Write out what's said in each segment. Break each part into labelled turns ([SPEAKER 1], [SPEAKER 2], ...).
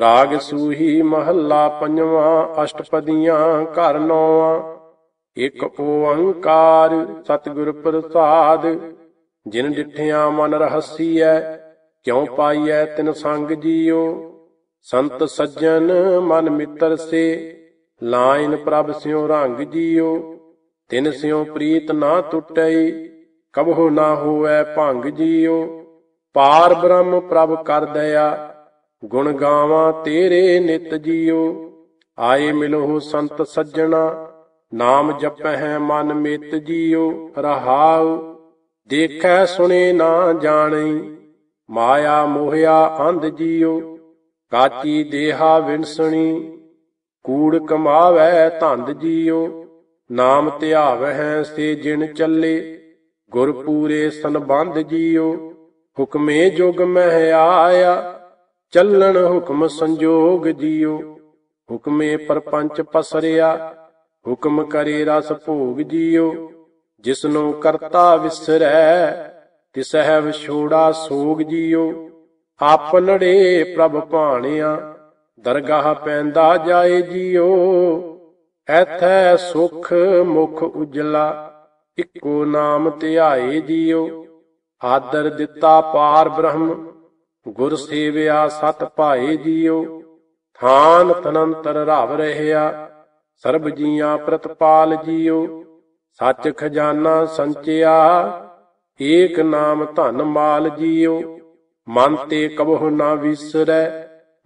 [SPEAKER 1] ਰਾਗ ਸੂਹੀ ਮਹੱਲਾ ਪੰਜਵਾਂ ਅਸ਼ਟਪਦੀਆਂ ਘਰ ਨੌਵਾਂ ਇਕ ਓੰਕਾਰ ਸਤਿਗੁਰ ਪ੍ਰਸਾਦ ਜਿਨ ਡਿਠਿਆ ਮਨ ਰਹਸੀਐ ਕਿਉ ਪਾਈਐ ਤਿਨ ਸੰਗ ਜੀਓ ਸੰਤ ਸੱਜਣ ਮਨ ਮਿੱਤਰ ਸੇ ਲਾਇਨ ਪ੍ਰਭ ਸਿਉ ਰੰਗ ਜੀਓ ਤਿਨ ਸਿਉ ਪ੍ਰੀਤ ਨਾ ਟੁੱਟਈ ਕਬਹੁ ਨਾ ਹੋਐ ਭੰਗ ਜੀਓ ਪਾਰ ਬ੍ਰਹਮ ਪ੍ਰਭ ਕਰ ਦਇਆ ਗੁਣ ਗਾਵਾਂ ਤੇਰੇ ਨਿਤ ਜੀਉ ਆਏ ਮਿਲੋ ਸੰਤ ਸੱਜਣਾ ਨਾਮ ਜਪਹਿ ਮਨ ਮਿਤ ਜੀਉ ਰਹਾਉ ਦੇਖੈ ਸੁਣੇ ਨਾ ਜਾਣੈ ਮਾਇਆ ਮੋਹਿਆ ਅੰਧ ਜੀਉ ਕਾਚੀ ਦੇਹਾ ਵਿਨਸਣੀ ਕੂੜ ਕਮਾਵੈ ਧੰਦ ਜੀਉ ਨਾਮ ਧਿਆਵਹਿ ਸੇ ਜਿਨ ਚੱਲੇ ਗੁਰ ਪੂਰੇ ਸੰਬੰਧ ਜੀਉ ਹੁਕਮੇ ਜੁਗ ਮਹਿ ਆਇਆ ਚੱਲਣ ਹੁਕਮ ਸੰਜੋਗ ਜੀਓ ਹੁਕਮੇ ਪਰਪੰਚ ਪਸਰਿਆ ਹੁਕਮ ਕਰੇ ਰਸ ਭੋਗ ਜੀਓ ਜਿਸਨੂੰ ਕਰਤਾ ਵਿਸਰੈ ਤਿਸਹਿ ਵਿਛੋੜਾ ਸੋਗ ਜੀਓ ਆਪ ਲੜੇ ਪ੍ਰਭ ਭਾਣਿਆ ਦਰਗਾਹ ਪੈਂਦਾ ਜਾਏ ਜੀਓ ਐਥੈ ਸੁਖ ਮੁਖ ਉਜਲਾ ਇੱਕੋ ਨਾਮ ਧਿਆਏ ਜੀਓ ਆਦਰ ਦਿੱਤਾ ਪਾਰ ਬ੍ਰਹਮ ਗੁਰ ਸੇਵਿਆ ਸਤ ਭਾਏ ਜੀਓ ਥਾਨ ਤਨੰਤਰ ਰਾਵ ਰਹਿਆ ਸਰਬ ਜੀਆਂ ਪ੍ਰਤਪਾਲ ਜੀਓ ਸੱਚ ਖਜ਼ਾਨਾ ਸੰਚਿਆ ਏਕ ਨਾਮ ਧਨ ਮਾਲ ਜੀਓ ਮਨ ਤੇ ਕਬਹੁ ਨਾ ਵਿਸਰੈ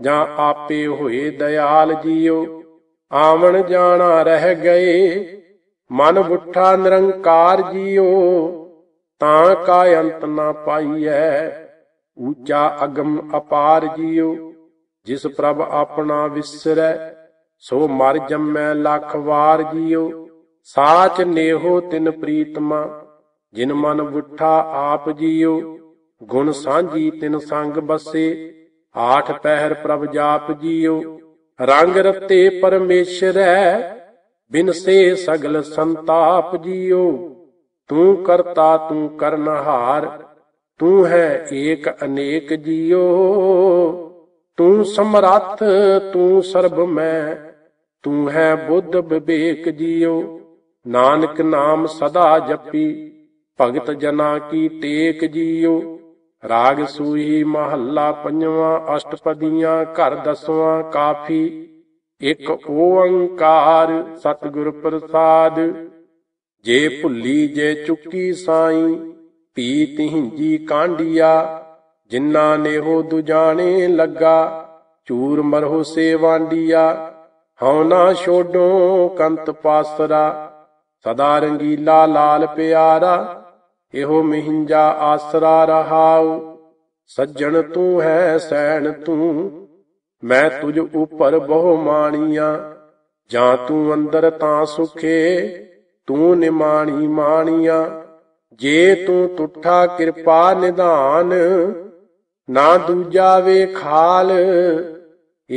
[SPEAKER 1] ਜਾਂ ਆਪੇ ਹੋਏ ਦਇਆਲ ਜੀਓ ਆਵਣ ਜਾਣਾ ਰਹਿ ਗਏ ਮਨ ਬੁੱਠਾ ਨਿਰੰਕਾਰ ਜੀਓ ਤਾਂ ਕਾ ਅੰਤ ਨਾ ਪਾਈਐ ਊਚਾ ਅਗਮ ਅਪਾਰ ਜੀਉ ਜਿਸ ਪ੍ਰਭ ਆਪਣਾ ਵਿਸਰੈ ਸੋ ਮਰ ਜੰਮੈ ਲੱਖ ਵਾਰ ਜੀਉ ਸਾਚ ਨੇਹੋ ਤਿਨ ਪ੍ਰੀਤਮਾ ਜਿਨ ਮਨ ਬੁੱਠਾ ਆਪ ਜੀਉ ਗੁਣ ਸਾਂਝੀ ਤਿਨ ਸੰਗ ਬਸੇ ਆਠ ਪਹਿਰ ਪ੍ਰਭ ਜਾਪ ਜੀਉ ਰੰਗ ਰਤੇ ਪਰਮੇਸ਼ਰੈ ਬਿਨ ਸੇ ਸਗਲ ਸੰਤਾਪ ਜੀਉ ਤੂੰ ਕਰਤਾ ਤੂੰ ਕਰਨਹਾਰ ਤੂੰ ਹੈ ਏਕ ਅਨੇਕ ਜੀਓ ਤੂੰ ਸਮਰੱਥ ਤੂੰ ਸਰਬ ਮੈਂ ਤੂੰ ਹੈ ਬੁੱਧ ਵਿਵੇਕ ਜੀਓ ਨਾਨਕ ਨਾਮ ਸਦਾ ਜਪੀ ਭਗਤ ਜਨਾ ਕੀ ਟੇਕ ਜੀਓ ਰਾਗ ਸੂਹੀ ਮਹੱਲਾ ਪੰਜਵਾਂ ਅਸ਼ਟਪਦੀਆਂ ਘਰ ਦਸਵਾਂ ਕਾਫੀ ਇਕ ਓੰਕਾਰ ਸਤਿਗੁਰ ਪ੍ਰਸਾਦ ਜੇ ਭੁੱਲੀ ਜੇ ਚੁੱਕੀ ਸਾਈਂ ਤਹੀ ਜੀ ਕਾਂਡੀਆ ਜਿਨ੍ਹਾਂ ਨੇ ਹੋ ਦੁਜਾਣੇ ਲੱਗਾ ਚੂਰ ਮਰਹੁ ਸੇਵਾਂਡੀਆ ਹਉ ਨਾ ਛੋਡੋ ਕੰਤ ਪਾਸਰਾ ਸਦਾ ਰੰਗੀਲਾ ਲਾਲ ਪਿਆਰਾ ਇਹੋ ਮਹਿੰਜਾ ਆਸਰਾ ਰਹਾਉ ਸੱਜਣ ਤੂੰ ਹੈ ਸੈਣ ਤੂੰ ਮੈਂ ਤੁਝ ਉਪਰ ਬਹੁ ਮਾਣੀਆਂ ਜਾਂ ਤੂੰ ਅੰਦਰ ਤਾਂ ਸੁਖੇ ਤੂੰ ਨਿਮਾਣੀ ਮਾਣੀਆਂ ਜੇ ਤੂੰ ਟੁੱਠਾ ਕਿਰਪਾ ਨਿਧਾਨ ਨਾ ਦੂਜਾ ਵੇਖਾਲ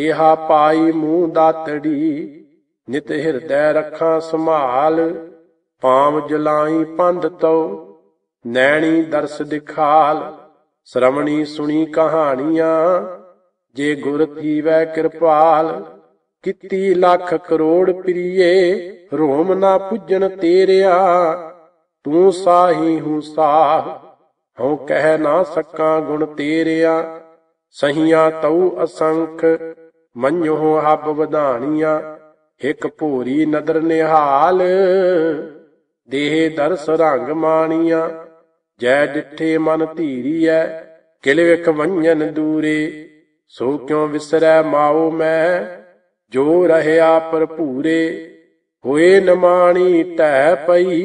[SPEAKER 1] ਇਹਾ ਪਾਈ ਮੂੰਹ ਦਾਤੜੀ ਨਿਤ ਹਿਰਦੈ ਰੱਖਾਂ ਸੰਭਾਲ ਪਾਮ ਜਲਾਈ ਪੰਧ ਤਉ ਨੈਣੀ ਦਰਸ ਦਿਖਾਲ ਸ਼ਰਮਣੀ ਸੁਣੀ ਕਹਾਣੀਆਂ ਜੇ ਗੁਰ ਕੀ ਵੈ ਕਿਰਪਾਲ ਕਿਤੀ ਲੱਖ ਕਰੋੜ ਪ੍ਰੀਏ ਰੋਮ ਨਾ ਪੁੱਜਣ ਤੇਰਿਆ ਤੂੰ ਸਾਹੀ ਹੂੰ ਸਾਹ ਹਉ ਕਹਿ ਨਾ ਸਕਾਂ ਗੁਣ ਤੇਰਿਆ ਸਹੀਆਂ ਤਉ ਅਸੰਖ ਮੰਨੋ ਹੱਬ ਵਧਾਣੀਆਂ ਇਕ ਭੋਰੀ ਨਦਰ ਨਿਹਾਲ ਦੇਹ ਦਰਸ ਰੰਗ ਮਾਣੀਆਂ ਜੈ ਜਿੱਥੇ ਮਨ ਧੀਰੀਐ ਕਿਲ ਵਿਖ ਵੰਜਨ ਦੂਰੇ ਸੋ ਕਿਉ ਵਿਸਰੈ ਮਾਉ ਮੈਂ ਜੋ ਰਹਿਆ ਭਰਪੂਰੇ ਹੋਏ ਨਮਾਣੀ ਤੈ ਪਈ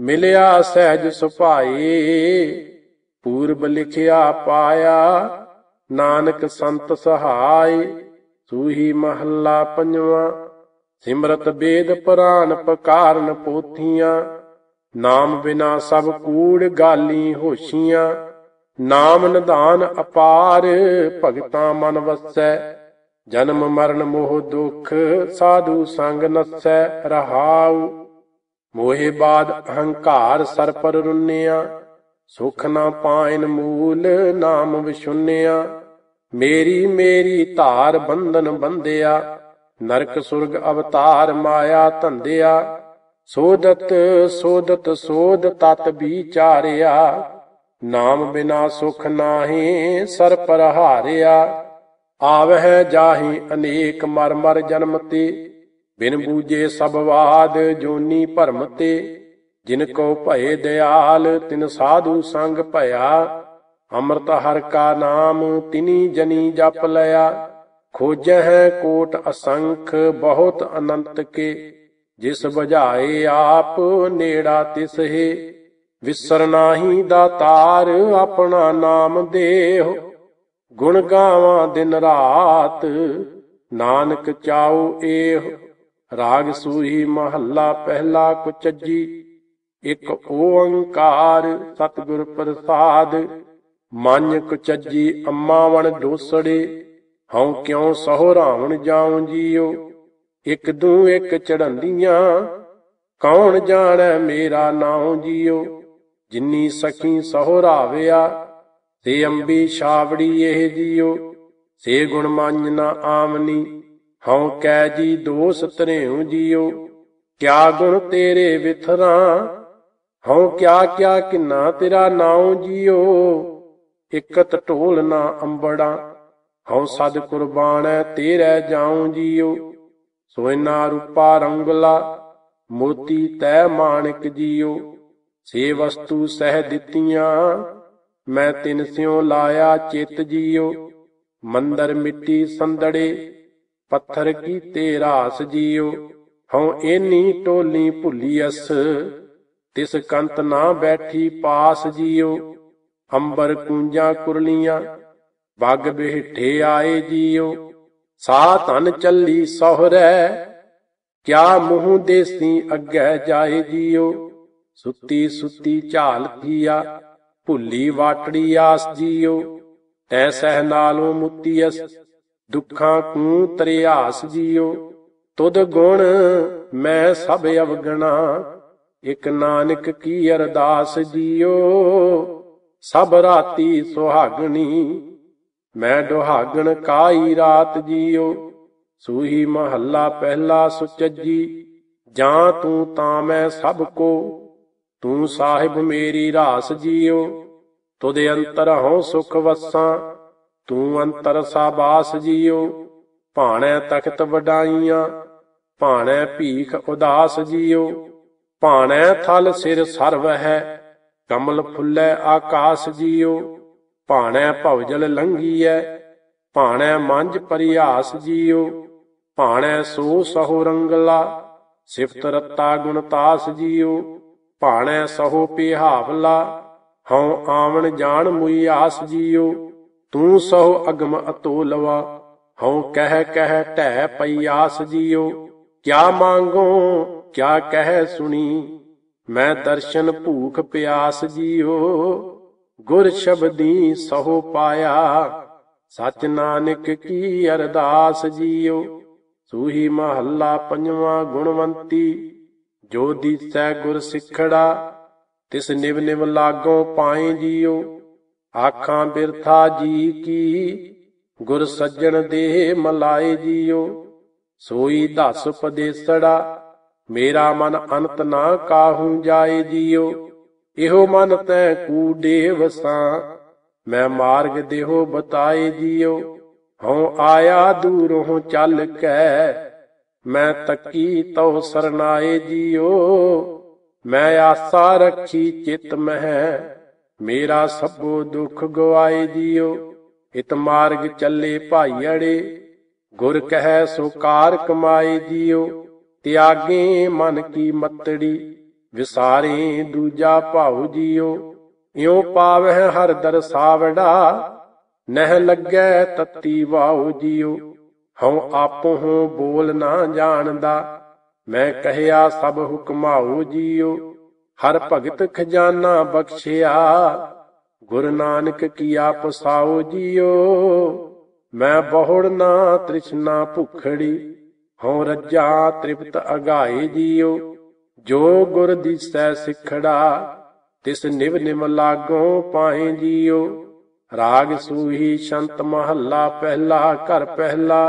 [SPEAKER 1] ਮਿਲਿਆ ਸਹਿਜ ਸੁਭਾਈ ਪੂਰਬ ਲਿਖਿਆ ਪਾਇਆ ਨਾਨਕ ਸੰਤ ਸਹਾਈ ਸੂਹੀ ਮਹੱਲਾ ਪੰਜਵਾ ਸਿਮਰਤ ਬੇਦ ਪ੍ਰਾਨ ਪਕਾਰਨ ਪੋਥੀਆਂ ਨਾਮ ਬਿਨਾ ਸਭ ਕੂੜ ਗਾਲੀ ਹੋਸ਼ੀਆਂ ਨਾਮ ਨਿਧਾਨ ਅਪਾਰ ਭਗਤਾ ਮਨ ਵਸੈ ਜਨਮ ਮਰਨ ਮੋਹ ਦੁਖ ਸਾਧੂ ਸੰਗ ਨਸੈ ਰਹਾਉ ਮੋਹਿ ਬਾਦ ਅਹੰਕਾਰ ਸਰ ਪਰ ਰੁੰਨਿਆ ਸੁਖ ਨਾ ਪਾਇਨ ਮੂਲ ਨਾਮ ਵਿਸ਼ੁੰਨਿਆ ਮੇਰੀ ਮੇਰੀ ਧਾਰ ਬੰਧਨ ਬੰਧਿਆ ਨਰਕ ਸੁਰਗ ਅਵਤਾਰ ਮਾਇਆ ਧੰਦਿਆ ਸੋਦਤ ਸੋਦਤ ਸੋਦ ਤਤ ਵਿਚਾਰਿਆ ਨਾਮ ਬਿਨਾ ਸੁਖ ਨਾਹੀ ਸਰ ਪਰ ਹਾਰਿਆ ਆਵਹਿ ਜਾਹੀ ਅਨੇਕ ਮਰ ਮਰ ਜਨਮ ਤੇ ਬਿਨ ਬੂਝੇ ਸਭ ਬਾਦ ਜੋਨੀ ਭਰਮ ਤੇ ਜਿਨ ਕੋ ਭਏ ਦਿਆਲ ਤਿਨ ਸਾਧੂ ਸੰਗ ਭਇਆ ਅੰਮ੍ਰਿਤ ਹਰ ਕਾ ਨਾਮ ਤਿਨੀ ਜਨੀ ਜਪ ਲਿਆ ਖੋਜਹਿ ਕੋਟ ਅਸੰਖ ਬਹੁਤ ਅਨੰਤ ਕੇ ਜਿਸ ਬੁਝਾਏ ਆਪ ਨੇੜਾ ਤਿਸ ਹੈ ਵਿਸਰ ਨਾਹੀ ਦਾਤਾਰ ਆਪਣਾ ਨਾਮ ਦੇਹ ਗੁਣ ਗਾਵਾਂ ਦਿਨ ਰਾਤ ਨਾਨਕ ਚਾਉ ਏਹ ਰਾਗ ਸੂਹੀ ਮਹੱਲਾ ਪਹਿਲਾ ਕੁਚੱਜੀ ਇਕ ਓੰਕਾਰ ਸਤਿਗੁਰ ਪ੍ਰਸਾਦ ਮਨ ਕੁਚੱਜੀ ਅੰਮਾ ਵਣ ਡੋਸੜੇ ਹਉ ਕਿਉ ਰਾਵਣ ਜਾਉ ਜੀਉ ਇਕ ਦੂ ਇਕ ਚੜੰਦੀਆਂ ਕੌਣ ਜਾਣੈ ਮੇਰਾ ਨਾਉ ਜੀਉ ਜਿੰਨੀ ਸਖੀ ਰਾਵਿਆ ਤੇ ਅੰਬੀ ਛਾਵੜੀ ਇਹ ਜੀਉ ਸੇ ਗੁਣ ਮੰਨ ਨਾ ਆਮਨੀ ਹਉ ਕੈ ਜੀ ਦੋਸ ਤਰੇਉ ਜੀਉ ਕਿਆ ਗੁਣ ਤੇਰੇ ਵਿਥਰਾ ਹਉ ਕਿਆ ਕਿਆ ਕਿੰਨਾ ਤੇਰਾ ਨਾਉ ਜੀਉ ਇਕਤ ਢੋਲ ਨਾ ਅੰਬੜਾ ਹਉ ਸਦ ਕੁਰਬਾਨੈ ਤੇਰੇ ਜਾਉ ਜੀਉ ਸੋਇਨਾ ਰੂਪਾ ਰੰਗਲਾ ਮੋਤੀ ਤੈ ਮਾਨਿਕ ਜੀਉ ਸੇ ਵਸਤੂ ਸਹਿ ਦਿੱਤੀਆਂ ਮੈਂ ਤਿੰਨ ਸਿਓ ਲਾਇਆ ਚਿਤ ਜੀਉ ਮੰਦਰ ਮਿੱਟੀ ਸੰਦੜੇ ਪੱਥਰ ਕੀਤੇ ਰਾਸ ਜੀਉ ਹਉ ਏਨੀ ਟੋਲੀ ਭੁੱਲੀ ਅਸ ਤਿਸ ਕੰਤ ਨਾ ਬੈਠੀ ਪਾਸ ਜੀਉ ਅੰਬਰ ਕੂੰਜਾਂ ਕੁਰਲੀਆਂ ਬਗ ਬਿਹਠੇ ਆਏ ਜੀਉ ਸਾ ਧਨ ਚੱਲੀ ਸੋਹਰੈ ਕਿਆ ਮੂੰਹ ਦੇਸੀ ਅੱਗੇ ਜਾਏ ਜੀਉ ਸੁੱਤੀ ਸੁੱਤੀ ਝਾਲ ਪੀਆ ਭੁੱਲੀ ਵਾਟੜੀ ਆਸ ਜੀਉ ਤੈ ਸਹਿ ਨਾਲੋਂ ਮੁੱਤੀ ਅਸ ਦੁੱਖਾਂ ਕੂ ਤਰਿਆਸ ਜੀਓ ਤੁਧ ਗੁਣ ਮੈਂ ਸਭ ਅਵਗਣਾ ਇਕ ਨਾਨਕ ਕੀ ਅਰਦਾਸ ਜੀਓ ਸਭ ਰਾਤੀ ਸੁਹਾਗਣੀ ਮੈਂ ਦੁਹਾਗਣ ਕਾਈ ਰਾਤ ਜੀਓ ਸੂਹੀ ਮਹੱਲਾ ਪਹਿਲਾ ਸੁਚੱਜੀ ਜਾਂ ਤੂੰ ਤਾਂ ਮੈਂ ਸਭ ਕੋ ਤੂੰ ਸਾਹਿਬ ਮੇਰੀ ਰਾਸ ਜੀਓ ਤੁਧ ਅੰਤਰ ਹਉ ਸੁਖ ਵਸਾਂ ਤੂੰ ਅੰਤਰ ਸਾਬਾਸ ਜੀਓ ਭਾਣੈ ਤਖਤ ਵਡਾਈਆਂ ਭਾਣੈ ਭੀਖ ਉਦਾਸ ਜੀਓ ਭਾਣੈ ਥਲ ਸਿਰ ਸਰਵ ਹੈ ਕਮਲ ਫੁੱਲੈ ਆਕਾਸ ਜੀਓ ਭਾਣੈ ਭਵਜਲ ਲੰਗੀ ਹੈ ਭਾਣੈ ਮੰਜ ਪਰਿਆਸ ਜੀਓ ਭਾਣੈ ਸੋ ਸਹੁ ਰੰਗਲਾ ਸਿਫਤ ਰਤਾ ਗੁਣਤਾਸ ਜੀਓ ਭਾਣੈ ਸਹੁ ਪਿਹਾਵਲਾ ਹਉ ਆਵਣ ਜਾਣ ਮੁਈ ਆਸ ਜੀਓ ਤੂੰ ਸਹੁ ਅਗਮ ਅਤੋ ਲਵਾ ਹਉ ਕਹਿ ਕਹਿ ਟੈ ਪਿਆਸ ਜੀਓ ਕਿਆ ਮੰਗੋ ਕਿਆ ਕਹਿ ਸੁਣੀ ਮੈਂ ਦਰਸ਼ਨ ਭੂਖ ਪਿਆਸ ਜੀਓ ਗੁਰ ਸ਼ਬਦੀ ਸਹੁ ਪਾਇਆ ਸਚ ਨਾਨਕ ਕੀ ਅਰਦਾਸ ਜੀਓ ਸੂਹੀ ਮਹੱਲਾ ਪੰਜਵਾ ਗੁਣਵੰਤੀ ਜੋ ਦੀਸੈ ਗੁਰ ਸਿੱਖੜਾ ਤਿਸ ਨਿਵ ਨਿਵ ਲਾਗੋ ਪਾਏ ਜੀਓ ਆਖਾਂ ਬਿਰਥਾ ਜੀ ਕੀ ਗੁਰ ਸੱਜਣ ਦੇ ਮਲਾਏ ਜੀਓ ਸੋਈ ਧਸ ਪਦੇਸੜਾ ਮੇਰਾ ਮਨ ਅੰਤ ਨਾ ਕਾਹੂ ਜਾਏ ਜੀਓ ਇਹੋ ਮਨ ਤੈ ਕੂਡੇ ਵਸਾਂ ਮੈਂ ਮਾਰਗ ਦੇਹੋ ਬਤਾਏ ਜੀਓ ਹਉ ਆਇਆ ਦੂਰੋਂ ਚੱਲ ਕੈ ਮੈਂ ਤੱਕੀ ਤਉ ਸਰਨਾਏ ਜੀਓ ਮੈਂ ਆਸਾ ਰੱਖੀ ਚਿਤ ਮਹਿ ਮੇਰਾ ਸਭੋ ਦੁੱਖ ਗਵਾਏ ਜੀਓ ਇਤ ਮਾਰਗ ਚੱਲੇ ਭਾਈ ਅੜੇ ਗੁਰ ਕਹੈ ਸੋ ਕਾਰ ਕਮਾਏ ਜੀਓ ਤਿਆਗੇ ਮਨ ਕੀ ਮਤੜੀ ਵਿਸਾਰੇ ਦੂਜਾ ਭਾਉ ਜੀਓ ਇਉ ਪਾਵਹਿ ਹਰ ਦਰਸਾਵੜਾ ਨਹਿ ਲੱਗੈ ਤਤੀ ਵਾਉ ਜੀਓ ਹਉ ਆਪੋ ਹੋ ਬੋਲ ਨਾ ਜਾਣਦਾ ਮੈਂ ਕਹਿਆ ਸਭ ਹੁਕਮਾਉ ਜੀਓ ਹਰ ਭਗਤ ਖਜ਼ਾਨਾ ਬਖਸ਼ਿਆ ਗੁਰ ਨਾਨਕ ਆਪ ਸਾਉ ਜਿਓ ਮੈਂ ਬਹੁੜ ਨਾ ਤ੍ਰਿਸ਼ਨਾ ਭੁਖੜੀ ਹਉ ਰੱਜਾ ਤ੍ਰਿਪਤ ਅਗਾਏ ਜਿਓ ਜੋ ਗੁਰ ਦਿਸੈ ਸਿਖੜਾ ਤਿਸ ਨਿਵ ਨਿਮ ਲਾਗੋ ਪਾਏ ਜਿਓ ਰਾਗ ਸੂਹੀ ਸ਼ੰਤ ਮਹੱਲਾ ਪਹਿਲਾ ਘਰ ਪਹਿਲਾ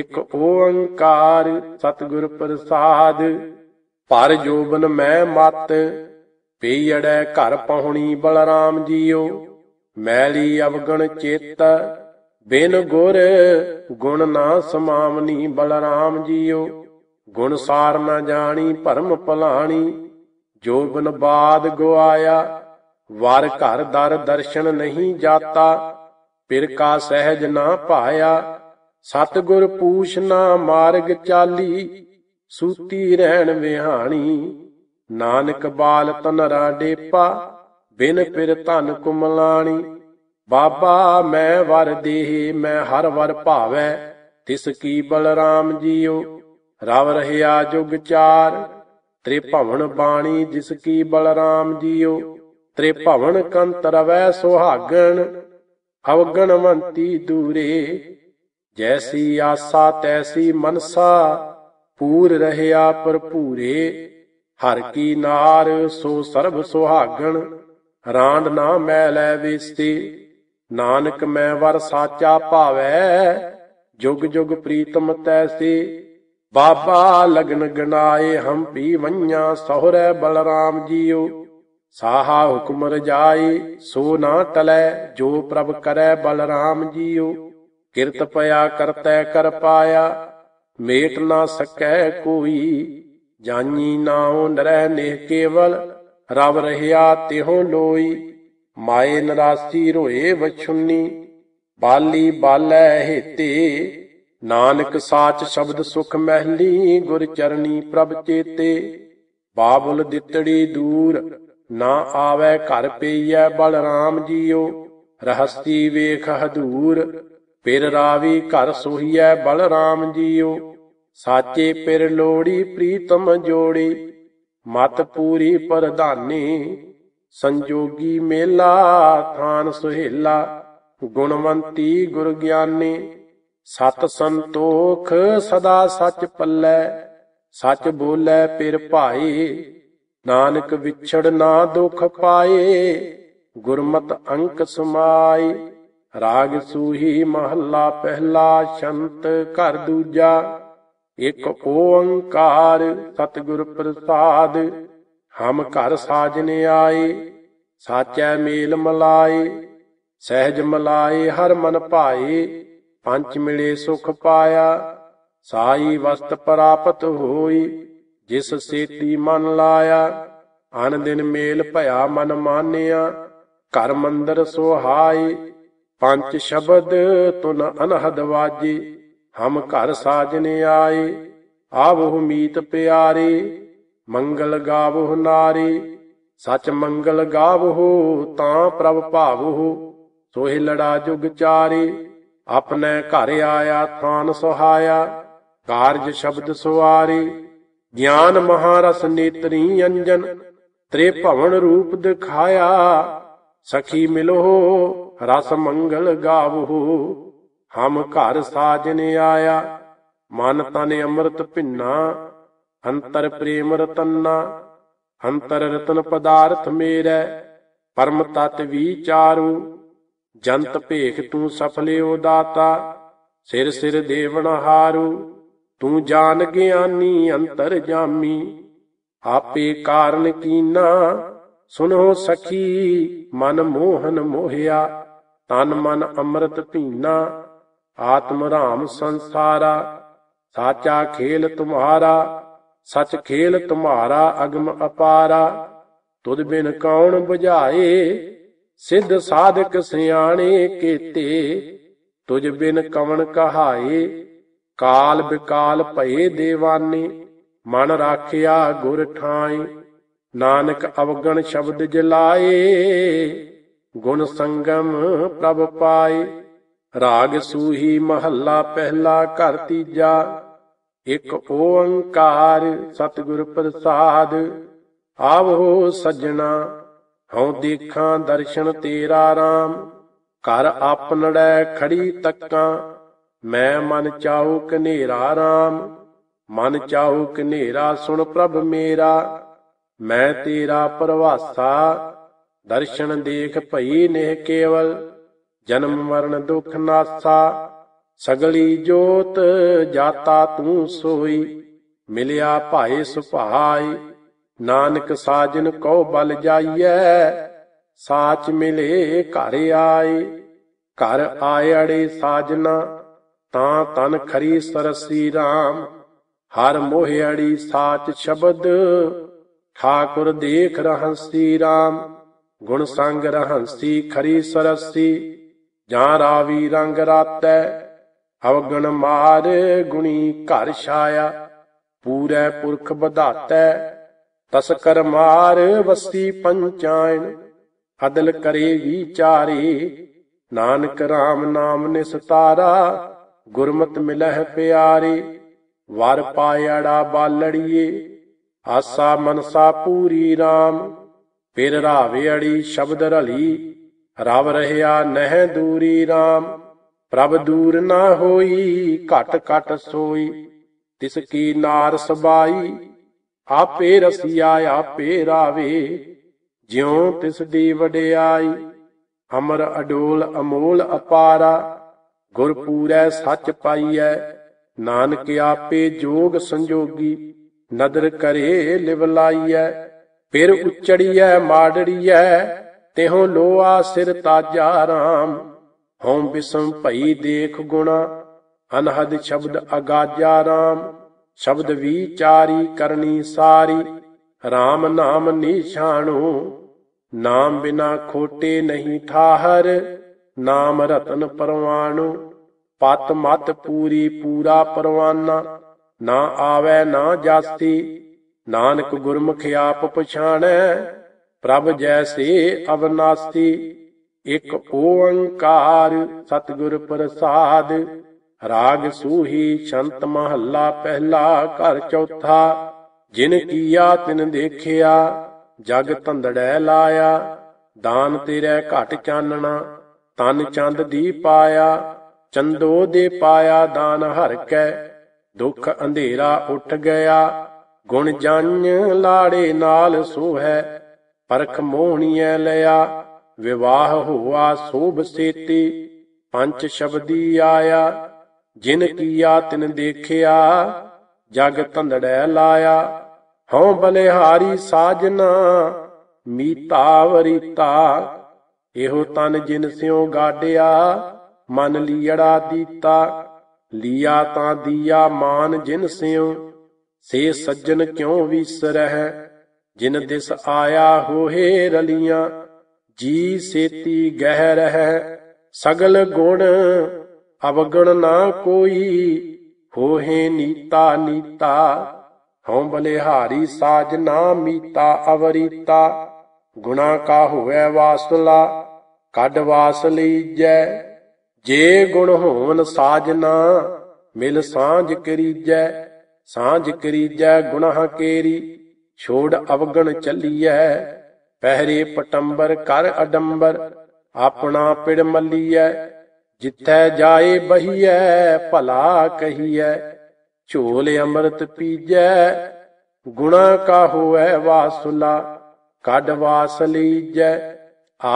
[SPEAKER 1] ਇਕ ਓੰਕਾਰ ਸਤਿਗੁਰ ਪ੍ਰਸਾਦ ਪਰ ਜੋਬਨ ਮੈਂ ਮਤ ਪਈ ਘਰ ਪਹੁਣੀ ਬਲਰਾਮ ਜੀਓ ਮੈਲੀ ਅਵਗਣ ਚੇਤ ਬਿਨ ਗੁਰ ਗੁਣ ਨਾ ਸਮਾਵਨੀ ਬਲਰਾਮ ਜੀਓ ਗੁਣ ਸਾਰ ਨਾ ਜਾਣੀ ਭਰਮ ਭਲਾਣੀ ਜੋ ਬਾਦ ਗੁਆਇਆ ਵਾਰ ਘਰ ਦਰ ਦਰਸ਼ਨ ਨਹੀਂ ਜਾਤਾ ਪਿਰ ਕਾ ਸਹਿਜ ਨਾ ਭਾਇਆ ਸਤਗੁਰ ਪੂਛ ਨਾ ਮਾਰਗ ਚਾਲੀ ਸੂਤੀ ਰਹਿਣ ਵਿਹਾਣੀ ਨਾਨਕ ਬਾਲ ਤਨਰਾ ਡੇਪਾ ਬਿਨ ਫਿਰ ਧਨ ਕੁਮਲਾਣੀ ਬਾਬਾ ਮੈਂ ਵਰ ਦੇਹੇ ਮੈਂ ਹਰ ਵਰ ਭਾਵੈ ਤਿਸ ਕੀ ਬਲਰਾਮ ਜੀਉ ਰਵ ਰਹਿਆ ਜੁਗ ਚਾਰ ਤ੍ਰੇ ਭਵਨ ਬਾਣੀ ਜਿਸ ਕੀ ਬਲਰਾਮ ਜੀਉ ਤ੍ਰੇ ਭਵਨ ਕੰਤ ਰਵੈ ਸੁਹਾਗਣ ਅਵਗਣਵੰਤੀ ਦੂਰੇ ਜੈਸੀ ਆਸਾ ਤੈਸੀ ਮਨਸਾ ਪੂਰ ਰਹਿਆ ਭਰਪੂਰੇ ਹਰ ਕੀ ਨਾਰ ਸੋ ਸਰਬ ਸੁਹਾਗਣ ਰਾਂਡ ਨਾ ਮੈ ਲੈ ਵੇਸਤੇ ਨਾਨਕ ਮੈਂ ਵਰ ਸਾਚਾ ਭਾਵੈ ਜੁਗ ਜੁਗ ਪ੍ਰੀਤਮ ਤੈਸੀ ਬਾਬਾ ਲਗਨ ਗਣਾਏ ਹੰਪੀ ਵੰਨਾ ਸਹਰੇ ਬਲਰਾਮ ਜੀਓ ਸਾਹਾ ਹੁਕਮ ਰਜਾਈ ਸੋ ਨਾ ਟਲੈ ਜੋ ਪ੍ਰਭ ਕਰੈ ਬਲਰਾਮ ਜੀਓ ਕਿਰਤ ਪਿਆ ਕਰਤੈ ਕਰ ਪਾਇਆ ਮੇਟ ਨਾ ਸਕੈ ਕੋਈ ਜਾਨੀ ਨਾਉ ਨਰਹਿ ਨੇ ਕੇਵਲ ਰਵ ਰਹਿਆ ਤਿਹੋ ਲੋਈ ਮਾਏ ਨਰਾਸੀ ਰੋਏ ਵਛੁੰਨੀ ਬਾਲੀ ਬਾਲੈ ਹੇਤੇ ਨਾਨਕ ਸਾਚ ਸ਼ਬਦ ਸੁਖ ਮਹਿਲੀ ਗੁਰ ਚਰਣੀ ਪ੍ਰਭ ਚੇਤੇ ਬਾਬਲ ਦਿੱਤੜੀ ਦੂਰ ਨਾ ਆਵੇ ਘਰ ਪਈਐ ਬਲਰਾਮ ਜੀਓ ਰਹਸਤੀ ਵੇਖ ਹਦੂਰ ਪਿਰ ਰਾਵੀ ਘਰ ਸੋਹੀਐ ਬਲਰਾਮ ਜੀਓ ਸਾਚੇ ਪਿਰ ਲੋੜੀ ਪ੍ਰੀਤਮ ਜੋੜੀ ਮਤ ਪੂਰੀ ਪ੍ਰਧਾਨੀ ਸੰਜੋਗੀ ਮੇਲਾ ਥਾਨ ਸੁਹੇਲਾ ਗੁਣਵੰਤੀ ਗੁਰ ਗਿਆਨੀ ਸਤ ਸੰਤੋਖ ਸਦਾ ਸੱਚ ਪੱਲੇ ਸੱਚ ਬੋਲੇ ਪਿਰ ਭਾਈ ਨਾਨਕ ਵਿਛੜ ਨਾ ਦੁਖ ਪਾਏ ਗੁਰਮਤ ਅੰਕ ਸਮਾਈ ਰਾਗ ਸੂਹੀ ਮਹੱਲਾ ਪਹਿਲਾ ਸ਼ੰਤ ਘਰ ਦੂਜਾ ਇੱਕ ਓੰਕਾਰ ਸਤਿਗੁਰ ਪ੍ਰਸਾਦ ਹਮ ਘਰ ਸਾਜਨ ਆਏ ਸਾਚੈ ਮੇਲ ਮਲਾਏ ਸਹਿਜ ਮਲਾਏ ਹਰ ਮਨ ਭਾਏ ਪੰਚ ਮਿਲੇ ਸੁਖ ਪਾਇਆ ਸਾਈ ਵਸਤ ਪ੍ਰਾਪਤ ਹੋਈ ਜਿਸ ਸੇਤੀ ਮਨ ਲਾਇਆ ਅਨ ਦਿਨ ਮੇਲ ਭਇਆ ਮਨ ਮਾਨਿਆ ਘਰ ਮੰਦਰ ਸੋਹਾਈ ਪੰਜ ਸ਼ਬਦ ਤੁਨ ਅਨਹਦ ਵਾਜੇ ਹਮ ਘਰ ਸਾਜਨ ਆਏ ਆਵਹੁ ਮੀਤ ਪਿਆਰੇ ਮੰਗਲ ਗਾਵਹੁ ਨਾਰੇ ਸਚ ਮੰਗਲ ਗਾਵਹੁ ਤਾਂ ਪ੍ਰਭ ਭਾਵਹੁ ਸੋਹਿ ਲੜਾ ਜੁਗ ਚਾਰੇ ਆਪਣੇ ਘਰ ਆਇਆ ਥਾਨ ਸੁਹਾਇਆ ਕਾਰਜ ਸ਼ਬਦ ਸੁਆਰੇ ਗਿਆਨ ਮਹਾਰਸ ਨੇਤਰੀ ਅੰਜਨ ਤ੍ਰੇ ਭਵਨ ਰੂਪ ਦਿਖਾਇਆ ਸਖੀ ਮਿਲੋ ਰਸ ਮੰਗਲ ਗਾਵਹੁ ਹਮ ਘਰ ਸਾਜਨ ਆਇਆ ਮਨ ਤਨ ਅੰਮ੍ਰਿਤ ਭਿੰਨਾ ਅੰਤਰ ਪ੍ਰੇਮ ਰਤਨਾ ਅੰਤਰ ਰਤਨ ਪਦਾਰਥ ਮੇਰਾ ਪਰਮ ਤਤ ਵਿਚਾਰੂ ਜੰਤ ਭੇਖ ਤੂੰ ਸਫਲਿਓ ਦਾਤਾ ਸਿਰ ਸਿਰ ਦੇਵਨ ਹਾਰੂ ਤੂੰ ਜਾਣ ਗਿਆਨੀ ਅੰਤਰ ਜਾਮੀ ਆਪੇ ਕਾਰਨ ਕੀਨਾ ਸੁਨੋ ਸਖੀ ਮਨ ਮੋਹਨ ਮੋਹਿਆ ਤਨ ਮਨ ਅੰਮ੍ਰਿਤ ਭੀਨਾ ਆਤਮ ਰਾਮ ਸੰਸਾਰਾ ਸਾਚਾ ਖੇਲ ਤੁਮਾਰਾ ਸਚ ਖੇਲ ਤੁਮਾਰਾ ਅਗਮ ਅਪਾਰਾ ਤੁਧ ਬਿਨ ਕੌਣ ਬੁਝਾਏ ਸਿੱਧ ਸਾਧਕ ਸਿਆਣੇ ਕੀਤੇ ਤੁਝ ਬਿਨ ਕਵਣ ਕਹਾਏ ਕਾਲ ਵਿਕਾਲ ਭਏ ਦੇਵਾਨੇ ਮਨ ਰਾਖਿਆ ਗੁਰ ਠਾਈ ਨਾਨਕ ਅਵਗਣ ਸ਼ਬਦ ਜਲਾਏ ਗੁਣ ਸੰਗਮ ਪ੍ਰਭ ਪਾਈ ਰਾਗ ਸੂਹੀ ਮਹੱਲਾ ਪਹਿਲਾ ਘਰ ਤੀਜਾ ਇੱਕ ਓੰਕਾਰ ਸਤਿਗੁਰ ਪ੍ਰਸਾਦ ਆਵੋ ਸੱਜਣਾ ਹਉ ਦੇਖਾਂ ਦਰਸ਼ਨ ਤੇਰਾ RAM ਕਰ ਆਪਣੜੈ ਖੜੀ ਤੱਕਾਂ ਮੈਂ ਮਨ ਚਾਉ ਕਨੇਰਾ RAM ਮਨ ਚਾਉ ਕਨੇਰਾ ਸੁਣ ਪ੍ਰਭ ਮੇਰਾ ਮੈਂ ਤੇਰਾ ਪਰਵਾਸਾ ਦਰਸ਼ਨ ਦੇਖ ਭਈ ਨੇ ਕੇਵਲ ਜਨਮ ਮਰਨ ਦੁਖ ਨਾਸਾ ਸਗਲੀ ਜੋਤ ਜਾਤਾ ਤੂੰ ਸੋਈ ਮਿਲਿਆ ਭਾਏ ਸੁਭਾਈ ਨਾਨਕ ਸਾਜਨ ਕਉ ਬਲ ਜਾਈਐ ਸਾਚ ਮਿਲੇ ਘਰ ਆਏ ਘਰ ਆਇੜੇ ਸਾਜਨਾ ਤਾਂ ਤਨ ਖਰੀ ਸਰਸੀ RAM ਹਰ ਅੜੀ ਸਾਚ ਸ਼ਬਦ ਠਾਕੁਰ ਦੇਖ ਰਹੰਸੀ RAM ਗੁਣ ਸੰਗ ਰਹੰਸੀ ਖਰੀ ਸਰਸੀ ਜਾਂ ਰਾਵੀ ਰੰਗ ਰਾਤੈ ਅਵਗਣ ਮਾਰ ਗੁਣੀ ਘਰ ਛਾਇਆ ਪੂਰੇ ਪੁਰਖ ਵਧਾਤੈ ਤਸ ਕਰ ਮਾਰ ਵਸੀ ਪੰਚਾਇਨ ਅਦਲ ਕਰੇ ਵਿਚਾਰੇ ਨਾਨਕ RAM ਨਾਮ ਨੇ ਸਤਾਰਾ ਗੁਰਮਤ ਮਿਲਹਿ ਪਿਆਰੇ ਵਰ ਪਾਇੜਾ ਬਾਲੜੀਏ ਆਸਾ ਮਨਸਾ ਪੂਰੀ RAM ਫਿਰ ਰਾਵੇ ਅੜੀ ਸ਼ਬਦ ਰਲੀ ਰਵ ਰਹਿਆ ਨਹਿ ਦੂਰੀ RAM ਪ੍ਰਭ ਦੂਰ ਨਾ ਹੋਈ ਘਟ ਘਟ ਸੋਈ ਤਿਸ ਕੀ ਨਾਰ ਸਬਾਈ ਆਪੇ ਰਸੀਆ ਆਪੇ ਰਾਵੇ ਜਿਉ ਤਿਸ ਦੀ ਵਡਿਆਈ ਅਮਰ ਅਡੋਲ ਅਮੋਲ ਅਪਾਰਾ ਗੁਰ ਪੂਰੈ ਸੱਚ ਪਾਈਐ ਨਾਨਕ ਆਪੇ ਜੋਗ ਸੰਜੋਗੀ ਨਦਰ ਕਰੇ ਲਿਵ ਲਾਈਐ ਫਿਰ ਉਚੜੀਐ ਮਾੜੜੀਐ ਤਿਹੋਂ ਲੋਆ ਸਿਰ ਤਾਜਾ ਰਾਮ ਹਉ ਬਿਸਮ ਭਈ ਦੇਖ ਗੁਣਾ ਅਨਹਦ ਸ਼ਬਦ ਅਗਾਜਾ ਰਾਮ ਸ਼ਬਦ ਵਿਚਾਰੀ ਕਰਨੀ ਸਾਰੀ ਰਾਮ ਨਾਮ ਨਿਸ਼ਾਨੋ ਨਾਮ ਬਿਨਾ ਖੋਟੇ ਨਹੀਂ ਠਾਹਰ ਨਾਮ ਰਤਨ ਪਰਵਾਨੋ ਪਤ ਮਤ ਪੂਰੀ ਪੂਰਾ ਪਰਵਾਨਾ ਨਾ ਆਵੇ ਨਾ ਜਾਸਤੀ ਨਾਨਕ ਗੁਰਮੁਖ ਆਪ ਪਛਾਣੈ ਪ੍ਰਭ ਜੈਸੀ ਅਵਨਾਸੀ ਇਕ ਓੰਕਾਰ ਸਤਗੁਰ ਪ੍ਰਸਾਦ ਰਾਗ ਸੂਹੀ ਸ਼ੰਤ ਮਹੱਲਾ ਪਹਿਲਾ ਘਰ ਚੌਥਾ ਜਿਨ ਕੀਆ ਤਿਨ ਦੇਖਿਆ ਜਗ ਤੰਦੜੈ ਲਾਇਆ ਦਾਨ ਤੇਰੇ ਘਟ ਚਾਨਣਾ ਤਨ ਚੰਦ ਦੀ ਪਾਇਆ ਚੰਦੋ ਦੇ ਪਾਇਆ ਦਾਨ ਹਰ ਕੈ ਦੁਖ ਅੰਧੇਰਾ ਉੱਠ ਗਿਆ ਗੁਣ ਜੰਜ ਲਾੜੇ ਨਾਲ ਸੋਹੈ ਪਰਖ ਮੋਹਣੀਐ ਲਿਆ ਵਿਵਾਹ ਹੋਆ ਸੋਭ ਸੇਤੀ ਪੰਚ ਸ਼ਬਦੀ ਆਇਆ ਜਿਨ ਕੀਆ ਤਿਨ ਦੇਖਿਆ ਜਗ ਤੰਦੜੈ ਲਾਇਆ ਹਉ ਬਲਿਹਾਰੀ ਸਾਜਨਾ ਮੀਤਾ ਵਰੀਤਾ ਇਹੋ ਤਨ ਜਿਨ ਸਿਓ ਗਾਡਿਆ ਮਨ ਲੀੜਾ ਦੀਤਾ ਲੀਆ ਤਾਂ ਦੀਆ ਮਾਨ ਜਿਨ ਸਿਓ ਸੇ ਸੱਜਣ ਕਿਉ ਵਿਸਰਹਿ ਜਿਨ ਦਿਸ ਆਇਆ ਹੋਏ ਰਲੀਆਂ ਜੀ ਸੇਤੀ ਗਹਿ ਰਹਿ ਸਗਲ ਗੁਣ ਅਵਗਣ ਨਾ ਕੋਈ ਹੋਹੇ ਨੀਤਾ ਨੀਤਾ ਹਉ ਬਲਿਹਾਰੀ ਸਾਜ ਨਾ ਮੀਤਾ ਅਵਰੀਤਾ ਗੁਣਾ ਕਾ ਹੋਵੇ ਵਾਸਲਾ ਕੱਢ ਵਾਸ ਲੀਜੈ ਜੇ ਗੁਣ ਹੋਵਨ ਸਾਜਨਾ ਮਿਲ ਸਾਂਝ ਕਰੀਜੈ ਸਾਂਝ ਕਰੀਜੈ ਗੁਨਾਹ ਕੇਰੀ ਛੋੜ ਅਵਗਣ ਚੱਲੀਐ ਪਹਿਰੇ ਪਟੰਬਰ ਕਰ ਅਡੰਬਰ ਆਪਣਾ ਪਿੜ ਮੱਲੀਐ ਜਿੱਥੈ ਜਾਏ ਬਹੀਐ ਭਲਾ ਕਹੀਐ ਝੋਲ ਅੰਮ੍ਰਿਤ ਪੀਜੈ ਗੁਨਾ ਕਾ ਹੋਐ ਵਾਸੁਲਾ ਕੱਢ ਵਾਸ ਲੀਜੈ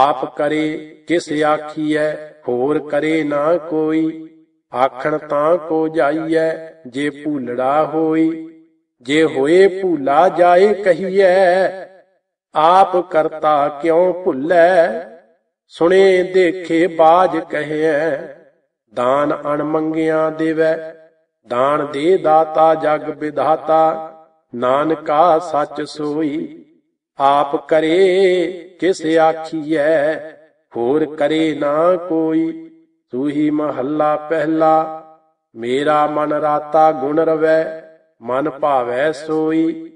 [SPEAKER 1] ਆਪ ਕਰੇ ਕਿਸ ਆਖੀਐ ਹੋਰ ਕਰੇ ਨਾ ਕੋਈ ਆਖਣ ਤਾਂ ਕੋ ਜਾਈਐ ਜੇ ਭੂਲੜਾ ਹੋਈ ਜੇ ਹੋਏ ਭੂਲਾ ਜਾਏ ਕਹੀਐ ਆਪ ਕਰਤਾ ਕਿਉ ਭੁੱਲੈ ਸੁਣੇ ਦੇਖੇ ਬਾਜ ਕਹਿਐ ਦਾਨ ਅਣ ਮੰਗਿਆ ਦੇਵੈ ਦਾਨ ਦੇ ਦਾਤਾ ਜਗ ਵਿਧਾਤਾ ਨਾਨਕਾ ਸੱਚ ਸੋਈ ਆਪ ਕਰੇ ਕਿਸ ਆਖੀਐ ਹੋਰ ਕਰੇ ਨਾ ਕੋਈ ਸੂਹੀ ਮਹੱਲਾ ਪਹਿਲਾ ਮੇਰਾ ਮਨ ਰਾਤਾ ਗੁਣ ਰਵੈ ਮਨ ਭਾਵੈ ਸੋਈ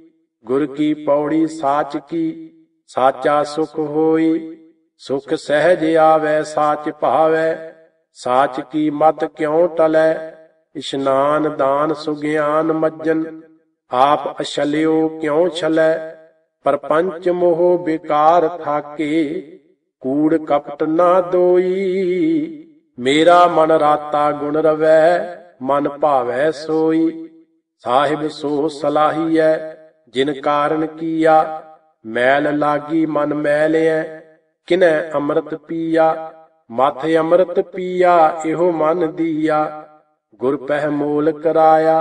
[SPEAKER 1] ਗੁਰ ਕੀ ਪੌੜੀ ਸਾਚ ਕੀ ਸਾਚਾ ਸੁਖ ਹੋਈ ਸੁਖ ਸਹਿਜ ਆਵੈ ਸਾਚ ਭਾਵੈ ਸਾਚ ਕੀ ਮਤ ਕਿਉ ਟਲੈ ਇਸ਼ਨਾਨ ਦਾਨ ਸੁਗਿਆਨ ਮੱਜਨ ਆਪ ਅਛਲਿਓ ਕਿਉ ਛਲੈ ਪਰਪੰਚ ਮੋਹ ਬਿਕਾਰ ਥਾਕੇ ਕੂੜ ਕਪਟ ਨਾ ਦੋਈ ਮੇਰਾ ਮਨ ਰਾਤਾ ਗੁਣ ਰਵੈ ਮਨ ਭਾਵੈ ਸੋਈ ਸਾਹਿਬ ਸੋ ਸਲਾਹੀਐ ਜਿਨ ਕਾਰਨ ਕੀਆ ਮੈਲ ਲਾਗੀ ਮਨ ਮੈਲਿਐ ਕਿਨੈ ਅੰਮ੍ਰਿਤ ਪੀਆ ਮਾਥੇ ਅੰਮ੍ਰਿਤ ਪੀਆ ਇਹੋ ਮਨ ਦੀਆ ਗੁਰ ਪਹਿ ਮੋਲ ਕਰਾਇਆ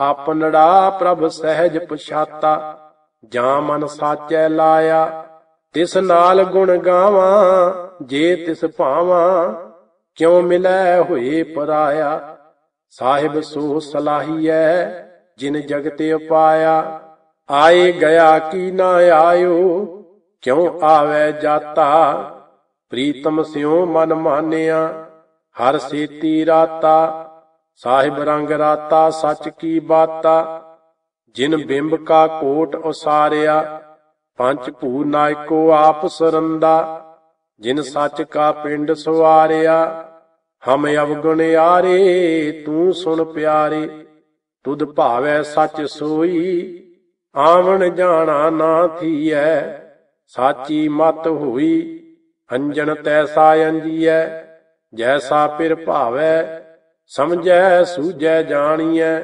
[SPEAKER 1] ਆਪਨੜਾ ਪ੍ਰਭ ਸਹਿਜ ਪਛਾਤਾ ਜਾਂ ਮਨ ਸਾਚੈ ਲਾਇਆ ਤਿਸ ਨਾਲ ਗੁਣ ਗਾਵਾਂ ਜੇ ਤਿਸ ਭਾਵਾਂ ਕਿਉ ਮਿਲੈ ਹੋਏ ਪਰਾਇਆ ਸਾਹਿਬ ਸੋ ਸਲਾਹੀਐ ਜਿਨ ਜਗਤਿ ਉਪਾਇਆ ਆਏ ਗਿਆ ਕੀ ਨਾ ਆਇਓ ਕਿਉ ਆਵੇ ਜਾਤਾ ਪ੍ਰੀਤਮ ਸਿਉ ਮਨ ਮਾਨਿਆ ਹਰ ਸੇਤੀ ਰਾਤਾ ਸਾਹਿਬ ਰੰਗ ਰਾਤਾ ਸੱਚ ਕੀ ਬਾਤਾ ਜਿਨ ਬਿੰਬ ਕਾ ਕੋਟ ਉਸਾਰਿਆ ਪੰਚ ਭੂ ਨਾਇਕੋ ਆਪ ਸਰੰਦਾ ਜਿਨ ਸੱਚ ਕਾ ਪਿੰਡ ਸਵਾਰਿਆ ਹਮ ਅਵਗੁਣ ਆਰੇ ਤੂੰ ਸੁਣ ਪਿਆਰੇ ਤੁਧ ਭਾਵੈ ਸੱਚ ਸੋਈ ਆਵਣ ਜਾਣਾ ਨਾ ਥੀਐ ਸਾਚੀ ਮਤ ਹੋਈ ਅੰਜਨ ਤੈਸਾ ਅੰਜੀਐ ਜੈਸਾ ਪਿਰ ਭਾਵੈ ਸਮਝੈ ਸੂਝੈ ਜਾਣੀਐ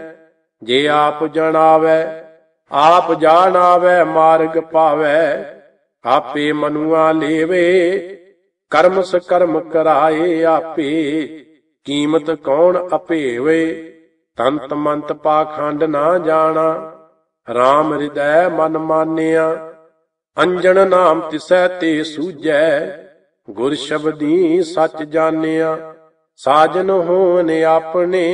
[SPEAKER 1] ਜੇ ਆਪ ਜਣਾਵੇ ਆਪ ਜਾਣਾਵੇ ਮਾਰਗ ਪਾਵੇ ਆਪੇ ਮਨੁਆ ਲੇਵੇ ਕਰਮ ਸਕਰਮ ਕਰਾਏ ਆਪੇ ਕੀਮਤ ਕੌਣ ਅਪੇਵੇ ਤੰਤ ਮੰਤ ਪਾਖੰਡ ਨਾ ਜਾਣਾ RAM ਹਿਰਦੈ ਮਨ ਮਾਨਿਆ ਅੰਜਣ ਨਾਮ ਤਿਸੈ ਤੇ ਸੂਜੈ ਗੁਰ ਸ਼ਬਦੀ ਸੱਚ ਜਾਣਿਆ ਸਾਜਨ ਹੋਣ ਆਪਣੇ